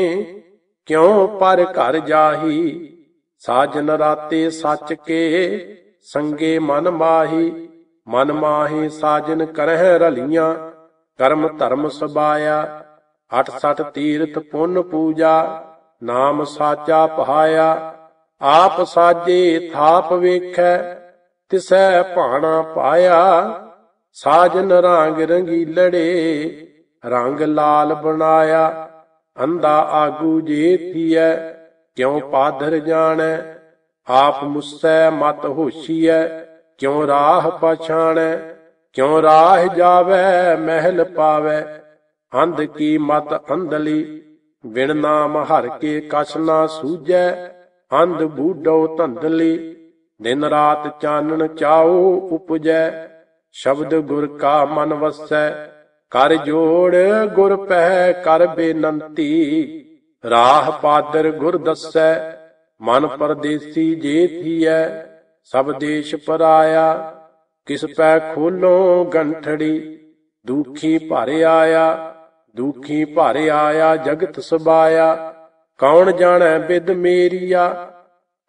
[SPEAKER 1] ਕਿਉ ਪਰ ਘਰ ਜਾਹੀ ਸਾਜਨ ਰਾਤੇ ਸੱਚ ਕੇ ਸੰਗੇ ਮਨ ਮਾਹੀ ਮਨ ਮਾਹੀ ਸਾਜਨ ਕਰਹਿ ਰਲੀਆਂ ਕਰਮ ਧਰਮ ਸਬਾਇਆ ਅਠ ਸਤ ਤੀਰਥ ਪੁੰਨ ਪੂਜਾ ਨਾਮ ਸਾਚਾ ਪਹਾਇਆ ਆਪ ਸਾਜੇ ਥਾਪ ਵੇਖੈ ਤਿਸੈ ਭਾਣਾ ਪਾਇਆ ਸਾਜਨ ਰੰਗ ਲੜੇ ਰੰਗ ਲਾਲ ਬਣਾਇਆ ਅੰਦਾ ਆਗੂ ਜੇ ਥੀਐ ਕਿਉ ਪਾਧਰ ਜਾਣੈ ਆਪ ਮੁਸੈ ਮਤ ਹੋਸ਼ੀਐ ਕਿਉ ਰਾਹ ਪਛਾਣੈ ਕਿਉ ਰਾਹ ਜਾਵੇ ਮਹਿਲ ਪਾਵੇ ਅੰਧ ਕੀ ਮਤ ਅੰਧਲੀ ਵਿਣ ਨਾਮ ਹਰ ਕੇ ਕਛ ਨਾ ਸੂਜੈ ਅੰਧ ਬੂਡੋ ਧੰਦਲੀ ਦਿਨ ਰਾਤ ਚਾਨਣ ਚਾਓ ਉਪਜੈ ਸ਼ਬਦ ਗੁਰ ਕਾ ਮਨ ਵਸੈ ਕਰ ਜੋੜ ਗੁਰ ਪਹਿ ਕਰ ਬੇਨੰਤੀ ਰਾਹ ਪਾਦਰ ਗੁਰ ਦੱਸੈ ਮਨ ਪਰਦੇਸੀ ਜੇ ਥੀਐ ਸਭ ਦੇਸ਼ ਪਰਾਇਆ ਕਿਸ ਪੈ ਖੋਲੋ ਗੰਠੜੀ ਦੁਖੀ ਭਰ ਆਇਆ ਦੁਖੀ ਭਰ ਆਇਆ ਜਗਤ ਸਬਾਇਆ ਕੌਣ ਜਾਣੈ ਬਿਦ ਮੇਰੀਆ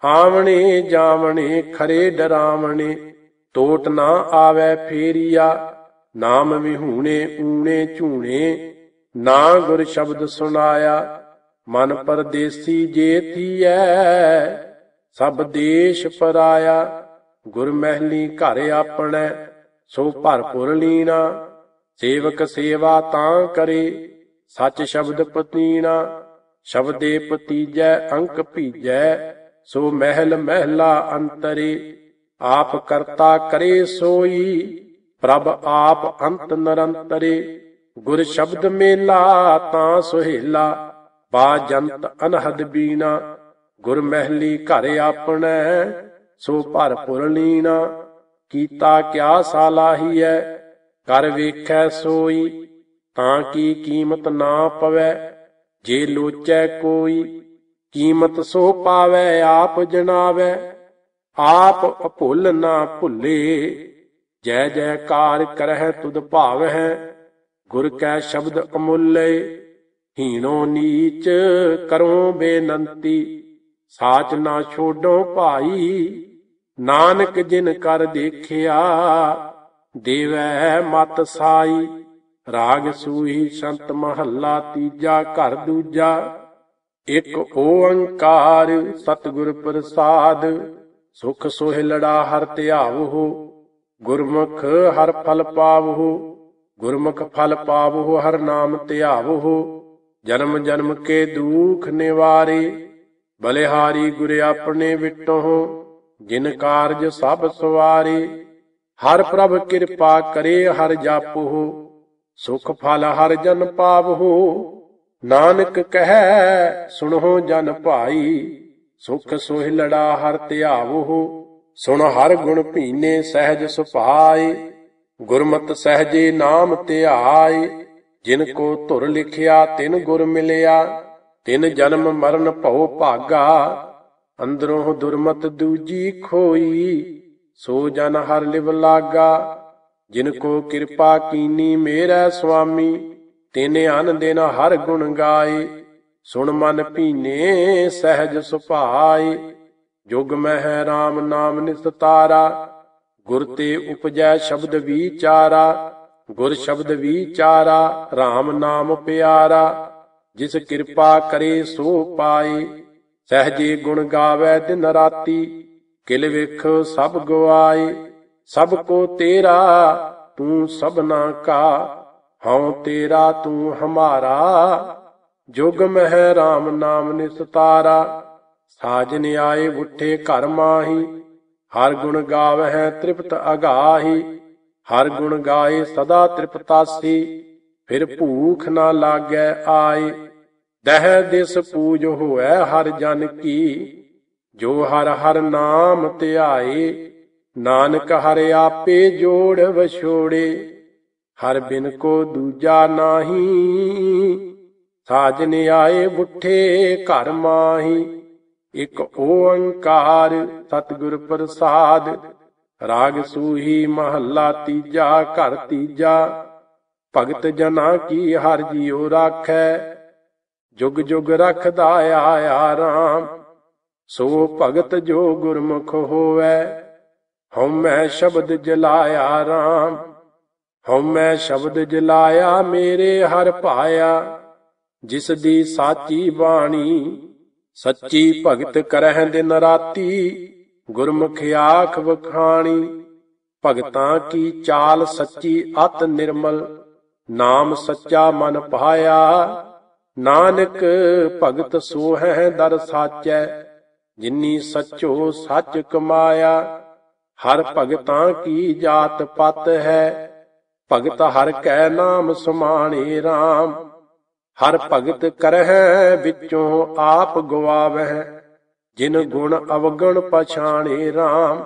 [SPEAKER 1] ਆਵਣੇ ਜਾਵਣੇ ਖਰੇ ਡਰਾਵਣੇ ਟੋਟ ਨਾ ਆਵੇ ਫੇਰੀਆ ਨਾਮ ਵਿਹੂਣੇ ਊਣੇ ਝੂਣੇ ਨਾ ਗੁਰ ਸ਼ਬਦ ਸੁਣਾਇਆ ਮਨ ਪਰਦੇਸੀ ਜੇ ਥੀਐ ਸਭ ਦੇਸ਼ ਪਰਾਇਆ ਗੁਰ ਮਹਿਲੀ ਘਰ ਆਪਣੈ ਸੋ ਭਰਪੁਰ ਲੀਨਾ ਸੇਵਕ ਸੇਵਾ ਤਾਂ ਕਰੇ ਸੱਚ ਸ਼ਬਦ ਪਤੀਣਾ ਸ਼ਬਦੇ ਪਤੀਜੈ ਅੰਕ ਭੀਜੈ ਸੋ ਮਹਿਲ ਮਹਿਲਾ ਅੰਤਰੇ ਆਪ ਕਰਤਾ ਕਰੇ ਸੋਈ ਪ੍ਰਭ ਆਪ ਅੰਤ ਨਿਰੰਤਰੇ ਗੁਰ ਸ਼ਬਦ ਮੇਲਾ ਤਾਂ ਸੁਹੇਲਾ ਬਾਜੰਤ ਅਨਹਦ ਬੀਨਾ ਗੁਰ ਮਹਿਲੀ ਘਰ ਆਪਣੈ ਸੋ ਭਰਪੁਰ ਲੀਣਾ ਕੀਤਾ ਕਿਆ ਸਾਲਾਹੀਐ ਕਰ ਵੇਖੈ ਸੋਈ ਤਾਂ ਕੀ ਕੀਮਤ ਨਾ ਪਵੈ ਜੇ ਲੋਚੈ ਕੋਈ ਕੀਮਤ ਸੋ ਪਾਵੇ ਆਪ ਜਣਾਵੇ ਆਪ ਭੁੱਲ ਨਾ ਭੁੱਲੇ ਜੈ ਜੈਕਾਰ ਕਰਹਿ ਤੁਧ ਭਾਵਹਿ ਗੁਰ ਕੈ ਸ਼ਬਦ ਅਮੁੱਲੇ ਹੀਣੋ ਨੀਚ ਕਰੋ ਬੇਨੰਤੀ ਸਾਚ ਨਾ ਛੋਡੋ ਭਾਈ ਨਾਨਕ ਜਿਨ ਕਰ ਦੇਖਿਆ ਦੇਵੈ ਮਤ ਸਾਈ ਰਾਗ ਸੂਹੀ ਸੰਤ ਮਹੱਲਾ ਤੀਜਾ ਘਰ ਦੂਜਾ ਇਕ ਓੰਕਾਰ ਸਤਿਗੁਰ ਪ੍ਰਸਾਦ ਸੁਖ ਸੋਹਿ ਲੜਾ ਹਰ ਧਿਆਵੋ ਗੁਰਮੁਖ ਹਰ ਫਲ ਪਾਵੋ ਗੁਰਮੁਖ ਫਲ ਪਾਵੋ ਹਰ ਨਾਮ ਧਿਆਵੋ ਜਨਮ ਜਨਮ ਕੇ ਦੁਖ ਨਿਵਾਰੇ ਬਲਿਹਾਰੀ ਗੁਰ ਆਪਣੇ ਵਿਟੋ ਜਿਨ ਕਾਰਜ ਸਭ ਸਵਾਰੇ ਹਰ ਪ੍ਰਭ ਕਿਰਪਾ ਕਰੇ ਹਰ ਜਾਪੋ ਸੁਖ ਫਲ ਹਰ ਜਨ ਪਾਵੋ ਨਾਨਕ ਕਹੈ ਸੁਣੋ ਜਨ ਭਾਈ ਸੁਖ ਸੋਹਿ ਲੜਾ ਹਰ ਧਿਆਵੋ ਸੁਣ ਹਰ ਗੁਣ ਭੀਨੇ ਸਹਿਜ ਸੁਭਾਏ ਗੁਰਮਤ ਸਹਜੇ ਨਾਮ ਧਿਆਏ ਜਿਨ ਕੋ ਧੁਰ ਲਿਖਿਆ ਤਿਨ ਗੁਰ ਮਿਲਿਆ ਤਿੰਨ ਜਨਮ ਮਰਨ ਭਉ ਭਾਗਾ ਅੰਦਰੋਂ ਦੁਰਮਤ ਦੂਜੀ ਖੋਈ ਸੋ ਜਨ ਹਰ ਲਿਵ ਲਾਗਾ ਜਿਨ ਕੋ ਕਿਰਪਾ ਕੀਨੀ ਮੇਰਾ ਸੁਆਮੀ ਤੇਨੇ ਅਨ ਦੇਨ ਹਰ ਗੁਣ ਗਾਏ ਸੁਣ ਮਨ ਪੀਨੇ ਸਹਿਜ ਸੁਭਾਈ ਜੁਗ ਮਹਿ ਰਾਮ ਨਾਮ ਨਿਸਤਾਰਾ ਗੁਰ ਤੇ ਉਪਜੈ ਸ਼ਬਦ ਵਿਚਾਰਾ ਗੁਰ ਸ਼ਬਦ ਵਿਚਾਰਾ ਰਾਮ ਨਾਮ ਪਿਆਰਾ ਜਿਸ ਕਿਰਪਾ ਕਰੇ ਸੋ ਪਾਏ ਸਹਜੇ ਗੁਣ ਗਾਵੇ ਦਿਨ ਰਾਤੀ ਕਿਲ ਵਿਖ ਸਭ ਗਵਾਏ ਸਭ ਕੋ ਤੇਰਾ ਤੂੰ ਸਭਨਾ ਕਾ ਹਉ ਤੇਰਾ ਤੂੰ ਹਮਾਰਾ ਜੁਗ ਮਹਿ RAM ਨਾਮ ਨਿਸਤਾਰਾ ਸਾਜਨ ਆਏ ਉੱਠੇ ਘਰ ਮਾਹੀ ਹਰ ਗੁਣ ਗਾਵਹਿ ਤ੍ਰਿਪਤ ਅਗਾਹੀ ਹਰ ਗੁਣ ਗਾਏ ਸਦਾ ਤ੍ਰਿਪਤਾਸੀ ਫਿਰ ਭੂਖ ਨਾ ਲਾਗੈ ਆਏ ਦਹਿ ਦਿਸ ਪੂਜ ਹੋਐ ਹਰ ਜਨ ਕੀ ਜੋ ਹਰ ਹਰ ਨਾਮ ਧਿਆਏ ਨਾਨਕ ਹਰ ਆਪੇ ਜੋੜ ਵਿਛੋੜੇ ਹਰ ਬਿਨ ਕੋ ਦੂਜਾ ਨਾਹੀ ਸਾਜਨ ਆਏ ਬੁੱਠੇ ਘਰ ਮਾਹੀ ਇਕ ਓੰਕਾਰ ਸਤਗੁਰ ਪ੍ਰਸਾਦ ਰਾਗ ਸੂਹੀ ਮਹੱਲਾ ਤੀਜਾ ਘਰ ਤੀਜਾ ਭਗਤ ਜਨਾ ਕੀ ਹਰ ਜੀਉ ਰਾਖੈ ਜੁਗ ਜੁਗ ਰਖਦਾ ਆਇਆ ਰਾਮ ਸੋ ਭਗਤ ਜੋ ਗੁਰਮੁਖ ਹੋਵੇ ਹਉ ਮੈਂ ਸ਼ਬਦ ਜਲਾਇਆ ਰਾਮ ਹਉ ਮੈਂ ਸ਼ਬਦ ਜਲਾਇਆ ਮੇਰੇ ਹਰ ਪਾਇਆ ਜਿਸ ਦੀ ਸਾਚੀ ਬਾਣੀ ਸੱਚੀ ਭਗਤ ਕਰਹਿ ਦਿਨ ਰਾਤੀ ਗੁਰਮੁਖ ਆਖ ਵਖਾਣੀ ਭਗਤਾਂ ਕੀ ਚਾਲ ਸੱਚੀ ਅਤ ਨਿਰਮਲ ਨਾਮ ਸੱਚਾ ਮਨ ਪਾਇਆ ਨਾਨਕ ਭਗਤ ਸੋਹੈ ਦਰ ਸਾਚੈ ਜਿਨੀ ਸੱਚੋ ਸੱਚ ਕਮਾਇਆ ਹਰ ਭਗਤਾਂ ਕੀ ਜਾਤ ਪਤ ਹੈ ਭਗਤ ਹਰ ਕੈ ਨਾਮ ਸਮਾਣੇ RAM ਹਰ ਭਗਤ ਕਰਹਿ ਵਿੱਚੋਂ ਆਪ ਗਵਾਵਹਿ ਜਿਨ ਗੁਣ ਅਵਗਣ ਪਛਾਣੇ RAM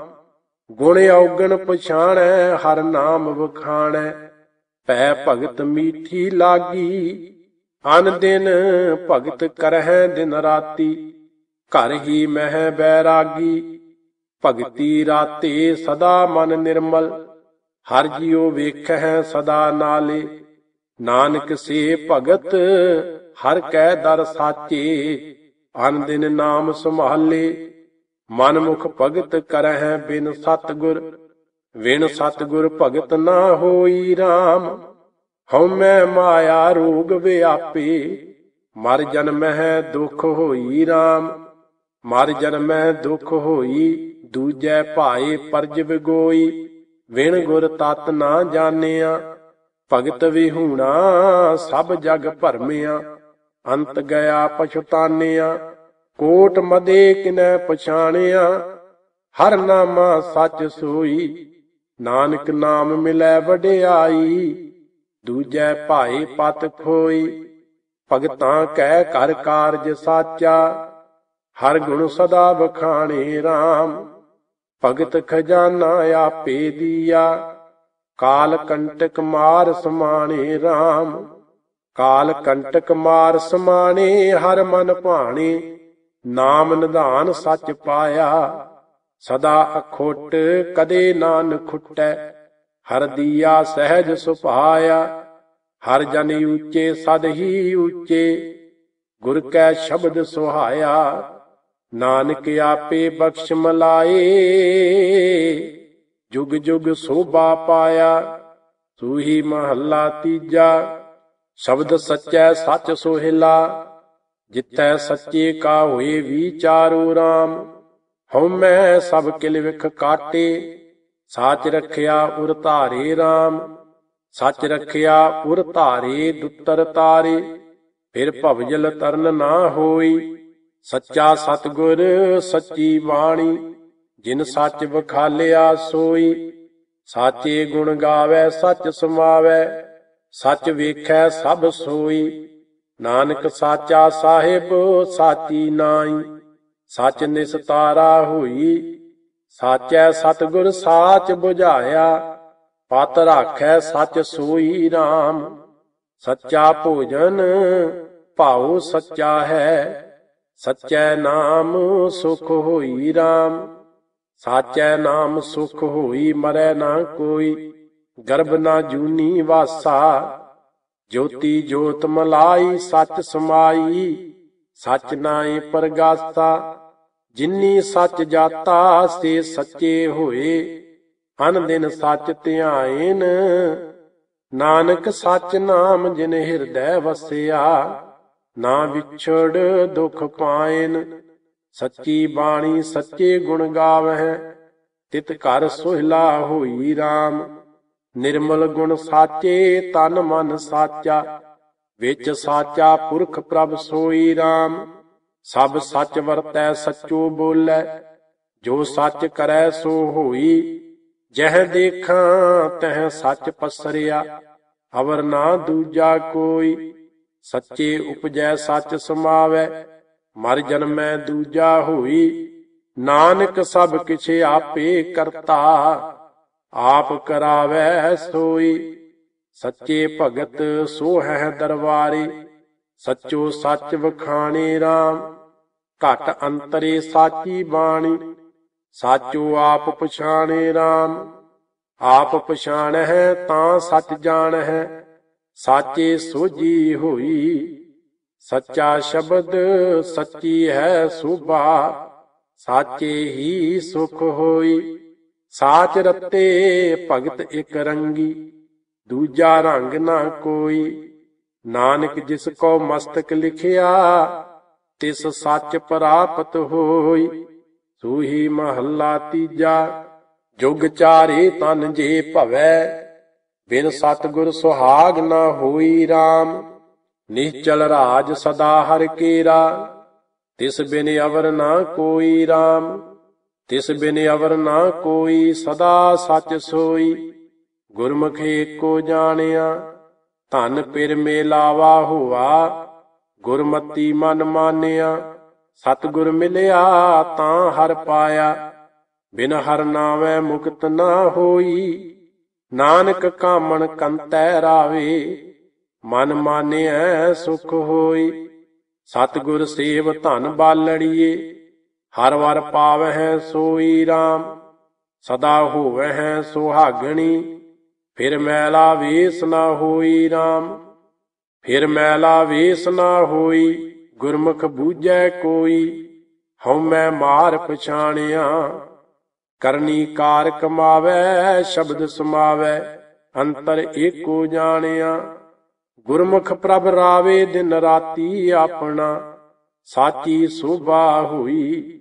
[SPEAKER 1] ਗੁਣ ਔਗਣ ਪਛਾਣੈ ਹਰ ਨਾਮ ਵਖਾਣੈ ਪੈ ਭਗਤ ਮੀਠੀ ਲਾਗੀ ਅਨ ਦਿਨ ਭਗਤ ਕਰਹਿ ਦਿਨ ਰਾਤੀ ਘਰ ਹੀ ਮਹਿ ਬੈਰਾਗੀ ਭਗਤੀ ਰਾਤੇ ਸਦਾ ਮਨ ਨਿਰਮਲ ਹਰ ਜੀਉ ਵੇਖਹਿ ਸਦਾ ਨਾਲੇ ਨਾਨਕ ਸੇ ਭਗਤ ਹਰ ਕੈ ਦਰ ਸਾਚੇ ਅਨ ਦਿਨ ਨਾਮ ਸੰਭਾਲੇ ਮਨ ਮੁਖ ਭਗਤ ਕਰਹਿ ਬਿਨ ਸਤਗੁਰ ਵਿਣ ਸਤਗੁਰ ਭਗਤ ਨਾ ਹੋਈ RAM ਹਉਮੈ ਮਾਇਆ ਰੋਗ ਵਿਆਪੀ ਮਰ ਜਨਮਹਿ ਦੁਖ ਹੋਈ RAM ਮਰ ਜਨਮਹਿ ਦੁਖ ਹੋਈ ਦੂਜੈ ਭਾਏ ਪਰਜ ਵਿਗੋਈ ਵਿਣ ਗੁਰ ਤਤ ਨਾ ਜਾਣਿਆ ਭਗਤ ਵਿਹੂਣਾ ਸਭ ਜਗ ਭਰਮਿਆ ਅੰਤ ਗਿਆ ਪਛਤਾਨਿਆ ਕੋਟ ਮਦੇ ਕਿਨੈ ਪਛਾਣਿਆ ਹਰ ਨਾਮਾ ਸੱਚ ਸੋਈ ਨਾਨਕ ਨਾਮ ਮਿਲੈ ਵਡਿਆਈ ਦੂਜੈ ਭਾਏ ਪਤ ਖੋਈ ਭਗਤਾਂ ਕਹਿ ਕਰ ਕਾਰਜ ਸਾਚਾ ਹਰ ਗੁਣ ਸਦਾ ਬਖਾਣੇ RAM ਭਗਤ ਖਜ਼ਾਨਾ ਆਪੇ ਦੀਆ ਕਾਲ ਕੰਟਕ ਮਾਰ ਸਮਾਣੇ RAM ਕਾਲ ਕੰਟਕ ਮਾਰ ਸਮਾਣੇ ਹਰ ਮਨ ਭਾਣੇ ਨਾਮ ਨਿਧਾਨ ਸੱਚ ਪਾਇਆ ਸਦਾ ਅਖੋਟ ਕਦੇ ਨਾਨ ਖੁੱਟੈ ਹਰ ਦੀਆ ਸਹਿਜ ਸੁਭਾਇਆ ਹਰ ਜਨ ਉੱਚੇ ਸਦ ਹੀ ਉੱਚੇ ਗੁਰ ਕੈ ਸ਼ਬਦ ਸੁਹਾਇਆ ਨਾਨਕ ਆਪੇ ਬਖਸ਼ ਮਲਾਏ ਜੁਗ ਜੁਗ ਸੋਭਾ ਪਾਇਆ ਤੂਹੀ ਮਹੱਲਾ ਤੀਜਾ ਸ਼ਬਦ ਸੱਚੈ ਸੱਚ ਸੋਹਿਲਾ ਜਿੱਤੈ ਸੱਚੇ ਕਾ ਹੋਏ ਵਿਚਾਰੂ RAM ਹਉਮੈ ਸਭ ਕਿਲ ਵਿਖ ਕਾਟੇ ਸਾਚ ਰਖਿਆ ਉਰ ਧਾਰੇ RAM ਸੱਚ ਰਖਿਆ ਉਰ ਧਾਰੇ ਦੁੱਤਰ ਤਾਰੇ ਫਿਰ ਭਵਜਲ ਤਰਨ ਨਾ ਹੋਈ ਸੱਚਾ ਸਤਗੁਰ ਸੱਚੀ ਬਾਣੀ ਜਿਨ ਸੱਚ ਵਖਾਲਿਆ ਸੋਈ ਸਾਚੇ ਗੁਣ ਗਾਵੇ ਸੱਚ ਸਮਾਵੇ ਸੱਚ ਵੇਖੈ ਸਭ ਸੋਈ ਨਾਨਕ ਸਾਚਾ ਸਾਹਿਬ ਸਾਚੀ ਨਾਈ ਸੱਚ ਨਿਸਤਾਰਾ ਹੋਈ ਸਾਚੈ ਸਤਗੁਰ ਸਾਚ 부ਝਾਇਆ ਪਤ ਰਾਖੈ ਸੱਚ ਸੋਈ RAM ਸੱਚਾ ਭੋਜਨ ਭਾਉ ਸੱਚਾ ਹੈ ਸੱਚੈ ਨਾਮ ਸੁਖ ਹੋਈ RAM ਸਾਚੈ ਨਾਮ ਸੁਖ ਹੋਈ ਮਰੈ ਨਾ ਕੋਈ ਗਰਭ ਨਾ ਜੂਨੀ ਵਾਸਾ ਜੋਤੀ ਜੋਤ ਮਲਾਈ ਸੱਚ ਸਮਾਈ ਸੱਚ ਨਾਏ ਪਰਗਾਸਾ ਜਿੰਨੀ ਸੱਚ ਜਾਤਾ ਸੇ ਸੱਚੇ ਹੋਏ ਹਨ ਦਿਨ ਸੱਚ ਧਿਆਏਨ ਨਾਨਕ ਸੱਚ ਨਾਮ ਜਿਨ ਹਿਰਦੈ ਵਸਿਆ ਨਾ ਵਿਛੜ ਦੁਖ ਪਾਇਨ ਸੱਚੀ ਬਾਣੀ ਸੱਚੇ ਗੁਣ ਗਾਵਹਿ ਤਿਤ ਘਰ ਸੁਹਿਲਾ ਹੋਈ RAM ਨਿਰਮਲ ਗੁਣ ਸਾਚੇ ਤਨ ਮਨ ਸਾਚਾ ਵਿੱਚ ਸਾਚਾ ਪੁਰਖ ਪ੍ਰਭ ਸੋਈ RAM ਸਭ ਸੱਚ ਵਰਤੈ ਸੱਚੋ ਬੋਲੇ ਜੋ ਸੱਚ ਕਰੈ ਸੋ ਹੋਈ ਜਹ ਦੇਖਾਂ ਤਹ ਸੱਚ ਪਸਰਿਆ ਅਵਰ ਨਾ ਦੂਜਾ ਕੋਈ ਸੱਚੇ ਉਪਜੈ ਸੱਚ ਸਮਾਵੈ ਮਰ ਜਨਮੈ ਦੂਜਾ ਹੋਈ ਨਾਨਕ ਸਭ ਕਿਛੇ ਆਪੇ ਕਰਤਾ ਆਪ ਕਰਾਵੇ ਸੋਈ ਸੱਚੇ ਭਗਤ ਸੋ ਹੈ ਦਰਬਾਰੇ ਸੱਚੋ ਸੱਚ ਵਖਾਣੇ ਰਾਮ ਘਟ ਅੰਤਰੇ ਸਾਚੀ ਬਾਣੀ ਸਾਚੋ ਆਪ ਪਛਾਣੇ ਰਾਮ ਆਪ ਪਛਾਣਹਿ ਤਾਂ ਸੱਚ ਜਾਣਹਿ ਸਾਚੇ ਸੋਜੀ ਹੋਈ ਸੱਚਾ ਸ਼ਬਦ ਸੱਚੀ ਹੈ ਸੁਭਾ ਸਾਚੇ ਹੀ ਸੁਖ ਹੋਈ ਸਾਚ ਰਤੇ ਭਗਤ ਇਕ ਰੰਗੀ ਦੂਜਾ ਰੰਗ ਨਾ ਕੋਈ ਨਾਨਕ ਜਿਸ ਕੋ ਮਸਤਕ ਲਿਖਿਆ ਤਿਸ ਸੱਚ ਪ੍ਰਾਪਤ ਹੋਈ ਸੂਹੀ ਮਹੱਲਾ ਤੀਜਾ ਜੁਗ ਚਾਰੇ ਤਨ ਜੇ ਭਵੈ ਬਿਨ ਸਤਗੁਰ ਸੁਹਾਗ ਨਾ ਹੋਈ RAM ਨਿਸ਼ਚਲ ਰਾਜ ਸਦਾ ਹਰ ਕੀਰਾ ਤਿਸ ਬਿਨ ਅਵਰ ਨਾ ਕੋਈ RAM ਤਿਸ ਬਿਨ ਅਵਰ ਨਾ ਕੋਈ ਸਦਾ ਸੱਚ ਸੋਈ ਗੁਰਮੁਖ ਏਕੋ ਜਾਣਿਆ ਧਨ ਪਿਰ ਮੇਲਾਵਾ ਹੋਆ ਗੁਰਮਤੀ ਮਨ ਮਾਨਿਆ ਸਤਗੁਰ ਮਿਲਿਆ ਤਾਂ ਹਰ ਪਾਇਆ ਬਿਨ ਹਰ ਨਾਵੇਂ ਮੁਕਤ ਨਾ ਹੋਈ ਨਾਨਕ ਕਾਮਣ ਕੰਤੈ ਰਾਵੇ ਮਨ ਮਾਨਿਐ ਸੁਖ ਹੋਈ ਸਤਗੁਰ ਸੇਵ ਧਨ ਬਾਲੜੀਏ ਹਰ ਵਾਰ ਪਾਵਹਿ ਸੋਈ RAM ਸਦਾ ਹੋਵਹਿ ਸੁਹਾਗਣੀ ਫਿਰ ਮੈਲਾ ਵੇਸ ਨਾ ਹੋਈ RAM ਫਿਰ ਮੈਲਾ ਵੇਸ ਨਾ ਹੋਈ ਗੁਰਮੁਖ ਬੂਝੈ ਕੋਈ ਹਉ ਮੈਂ ਮਾਰ ਪਛਾਣਿਆ ਕਰਨੀ ਕਾਰ ਕਮਾਵੇ ਸ਼ਬਦ ਸਮਾਵੇ ਅੰਤਰ ਏਕੋ ਜਾਣਿਆ ਗੁਰਮੁਖ ਪ੍ਰਭ ਰਾਵੇ ਦਿਨ ਰਾਤੀ ਆਪਣਾ ਸਾਚੀ ਸੁਭਾ ਹੋਈ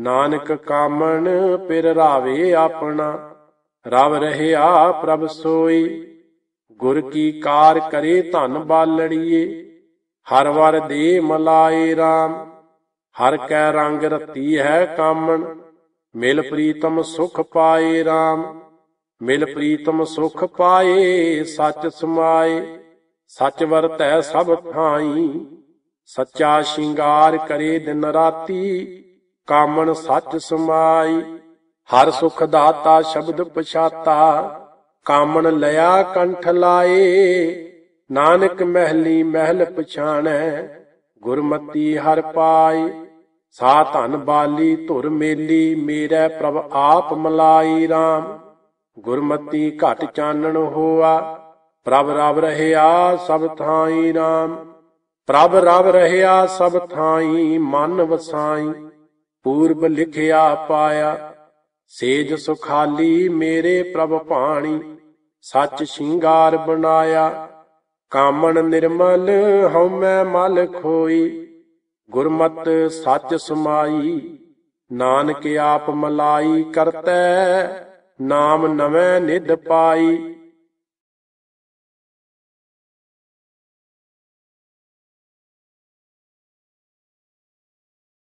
[SPEAKER 1] ਨਾਨਕ ਕਾਮਣ ਪਿਰ ਰਾਵੇ ਆਪਣਾ ਰਵ ਰਹਿਆ ਪ੍ਰਭ ਸੋਈ ਗੁਰ ਕੀ ਕਾਰ ਕਰੇ ਧਨ ਬਾਲੜੀਏ ਹਰ ਵਰ ਦੇ ਮਲਾਏ RAM ਹਰ ਕੈ ਰੰਗ ਰਤੀ ਹੈ ਕਾਮਣ ਮਿਲ ਪ੍ਰੀਤਮ ਸੁਖ ਪਾਏ RAM ਮਿਲ ਪ੍ਰੀਤਮ ਸੁਖ ਪਾਏ ਸੱਚ ਸਮਾਏ ਸੱਚ ਵਰਤੈ ਸਭ ਥਾਈ ਸੱਚਾ ਸ਼ਿੰਗਾਰ ਕਰੇ ਦਿਨ ਰਾਤੀ ਕਾਮਣ ਸੱਚ ਸਮਾਈ ਹਰ ਸੁਖ ਦਾਤਾ ਸ਼ਬਦ ਪਛਾਤਾ ਕਾਮਣ ਲਿਆ ਕੰਠ ਲਾਏ ਨਾਨਕ ਮਹਿਲੀ ਮਹਿਲ ਪਛਾਣੈ ਗੁਰਮਤੀ ਹਰ ਪਾਈ ਸਾ ਧਨ ਬਾਲੀ ਧੁਰ ਮੇਲੀ ਮੇਰੇ ਪ੍ਰਭ ਆਪ ਮਲਾਈ RAM ਗੁਰਮਤੀ ਘਟ ਚਾਨਣ ਹੋਆ ਪ੍ਰਭ ਰਵ ਰਹਿਆ ਸਭ ਥਾਈ RAM ਪ੍ਰਭ ਰਵ ਰਹਿਆ ਸਭ ਥਾਈ ਮਨ ਵਸਾਈ ਪੂਰਬ ਲਿਖਿਆ ਪਾਇਆ ਸੇਜ ਸੁਖਾਲੀ ਮੇਰੇ ਪ੍ਰਭ ਪਾਣੀ ਸੱਚ ਸ਼ਿੰਗਾਰ ਬਣਾਇਆ ਕਾਮਣ ਨਿਰਮਲ ਹਉਮੈ ਮਲ ਖੋਈ ਗੁਰਮਤ ਸੱਚ ਸਮਾਈ ਨਾਨਕ ਆਪ ਮਲਾਈ ਕਰਤੈ ਨਾਮ ਨਵੇਂ ਨਿਧ ਪਾਈ